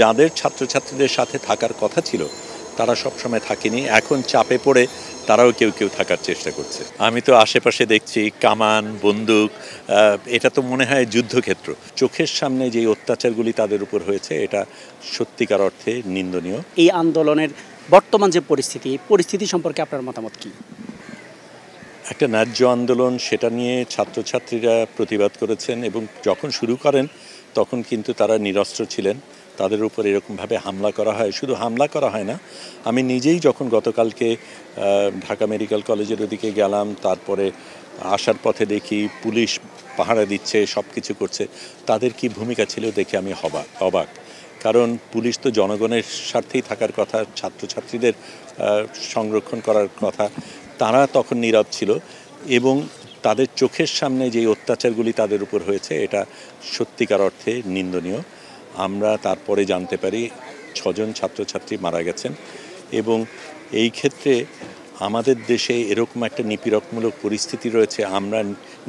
যাদের ছাত্রছাত্রীদের সাথে থাকার কথা ছিল তারা সবসময় থাকেনি এখন চাপে পড়ে তারাও কেউ কেউ থাকার চেষ্টা করছে আমি তো আশেপাশে দেখছি কামান বন্দুক এটা তো মনে হয় যুদ্ধক্ষেত্র চোখের সামনে যে অত্যাচারগুলি তাদের উপর হয়েছে এটা সত্যিকার অর্থে নিন্দনীয় এই আন্দোলনের বর্তমান যে পরিস্থিতি পরিস্থিতি সম্পর্কে আপনার মতামত কী একটা ন্যায্য আন্দোলন সেটা নিয়ে ছাত্রছাত্রীরা প্রতিবাদ করেছেন এবং যখন শুরু করেন তখন কিন্তু তারা নিরস্ত্র ছিলেন তাদের উপর এরকমভাবে হামলা করা হয় শুধু হামলা করা হয় না আমি নিজেই যখন গতকালকে ঢাকা মেডিকেল কলেজের ওদিকে গেলাম তারপরে আসার পথে দেখি পুলিশ পাহারা দিচ্ছে সব কিছু করছে তাদের কি ভূমিকা ছিল দেখে আমি হবা অবাক কারণ পুলিশ তো জনগণের স্বার্থেই থাকার কথা ছাত্রছাত্রীদের সংরক্ষণ করার কথা তারা তখন নীরব ছিল এবং তাদের চোখের সামনে যে অত্যাচারগুলি তাদের উপর হয়েছে এটা সত্যিকার অর্থে নিন্দনীয় আমরা তারপরে জানতে পারি ছজন ছাত্রছাত্রী মারা গেছেন এবং এই ক্ষেত্রে আমাদের দেশে এরকম একটা নিপীড়কমূলক পরিস্থিতি রয়েছে আমরা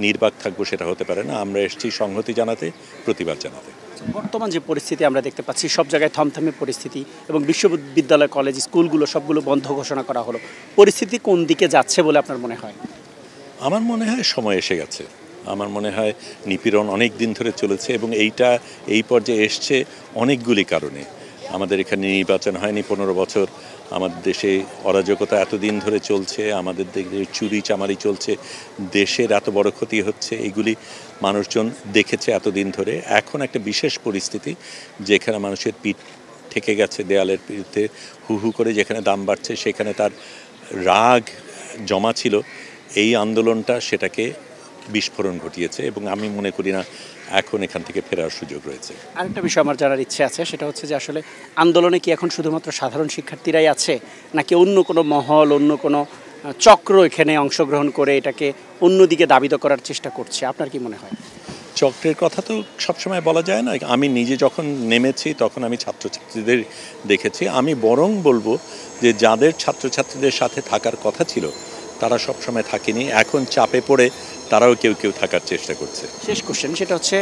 নির্বাক থাকবো সেটা হতে পারে না আমরা এসেছি সংহতি জানাতে প্রতিবাদ জানাতে বর্তমান যে পরিস্থিতি আমরা দেখতে পাচ্ছি সব জায়গায় থমথমে পরিস্থিতি এবং বিশ্ববিদ্যালয় কলেজ স্কুলগুলো সবগুলো বন্ধ ঘোষণা করা হলো পরিস্থিতি কোন দিকে যাচ্ছে বলে আপনার মনে হয় আমার মনে হয় সময় এসে গেছে আমার মনে হয় নিপীড়ন অনেক দিন ধরে চলেছে এবং এইটা এই পর্যায়ে এসছে অনেকগুলি কারণে আমাদের এখানে নির্বাচন হয়নি পনেরো বছর আমাদের দেশে অরাজকতা এতদিন ধরে চলছে আমাদের দেশে চুরি চামারি চলছে দেশের এত বড় ক্ষতি হচ্ছে এগুলি মানুষজন দেখেছে এতদিন ধরে এখন একটা বিশেষ পরিস্থিতি যেখানে মানুষের পিঠ ঠেকে গেছে দেয়ালের পিঠে হু হু করে যেখানে দাম বাড়ছে সেখানে তার রাগ জমা ছিল এই আন্দোলনটা সেটাকে বিস্ফোরণ ঘটিয়েছে এবং আমি মনে করি না এখন এখান থেকে ফেরার সুযোগ রয়েছে আরেকটা বিষয় আমার জানার ইচ্ছে আছে সেটা হচ্ছে যে আসলে আন্দোলনে কি এখন শুধুমাত্র সাধারণ শিক্ষার্থীরাই আছে নাকি অন্য কোনো মহল অন্য কোনো চক্র এখানে অংশগ্রহণ করে এটাকে অন্যদিকে দাবিত করার চেষ্টা করছে আপনার কি মনে হয় চক্রের কথা তো সবসময় বলা যায় না আমি নিজে যখন নেমেছি তখন আমি ছাত্রছাত্রীদের দেখেছি আমি বরং বলবো যে যাদের ছাত্রছাত্রীদের সাথে থাকার কথা ছিল তারা সবসময় থাকেনি এখন চাপে পড়ে তারাও কেউ কেউ থাকার চেষ্টা করছে শেষ কোশ্চেন সেটা হচ্ছে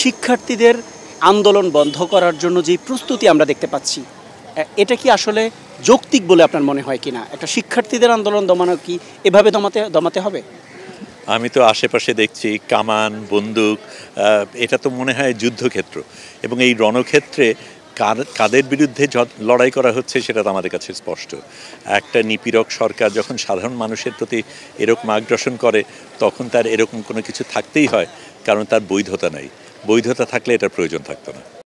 শিক্ষার্থীদের আন্দোলন বন্ধ করার জন্য যে প্রস্তুতি আমরা দেখতে পাচ্ছি এটা কি আসলে যৌক্তিক বলে আপনার মনে হয় কিনা একটা শিক্ষার্থীদের আন্দোলন দমানো কি এভাবে দমাতে দমাতে হবে আমি তো আশেপাশে দেখছি কামান বন্দুক এটা তো মনে হয় যুদ্ধক্ষেত্র এবং এই রণক্ষেত্রে কাদের বিরুদ্ধে লড়াই করা হচ্ছে সেটা তো আমাদের কাছে স্পষ্ট একটা নিপীড়ক সরকার যখন সাধারণ মানুষের প্রতি এরকম আগ্রাসন করে তখন তার এরকম কোনো কিছু থাকতেই হয় কারণ তার বৈধতা নাই বৈধতা থাকলে এটার প্রয়োজন থাকতো না